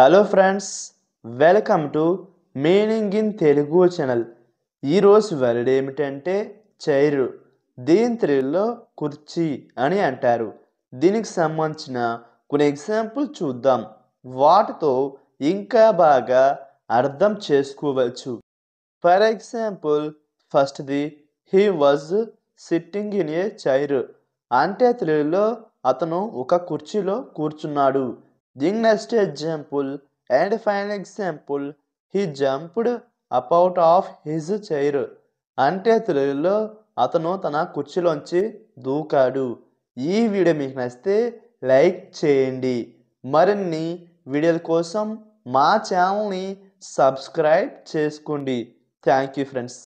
Hello friends welcome to meaning in Telugu channel ఈరోజు word ఏమిటంటే chair దీని తెలుగులో కుర్చీ అని అంటారు దీనికి సంబంధించిన కొన్ని ఎగ్జాంపుల్ చూద్దాం వాటితో ఇంకా బాగా అర్థం చేసుకోవచ్చు ఫర్ ఎగ్జాంపుల్ ఫస్ట్ది he was sitting in a chair అంటే తెలుగులో అతను ఒక కుర్చీలో కూర్చున్నాడు The next example and final example, he jumped up out of his chair. అంటే తెలుగులో అతను తన కుర్చీలోంచి దూకాడు ఈ వీడియో మీకు నచ్చితే లైక్ చేయండి మరిన్ని వీడియోల కోసం మా ఛానల్ని సబ్స్క్రైబ్ చేసుకోండి థ్యాంక్ యూ ఫ్రెండ్స్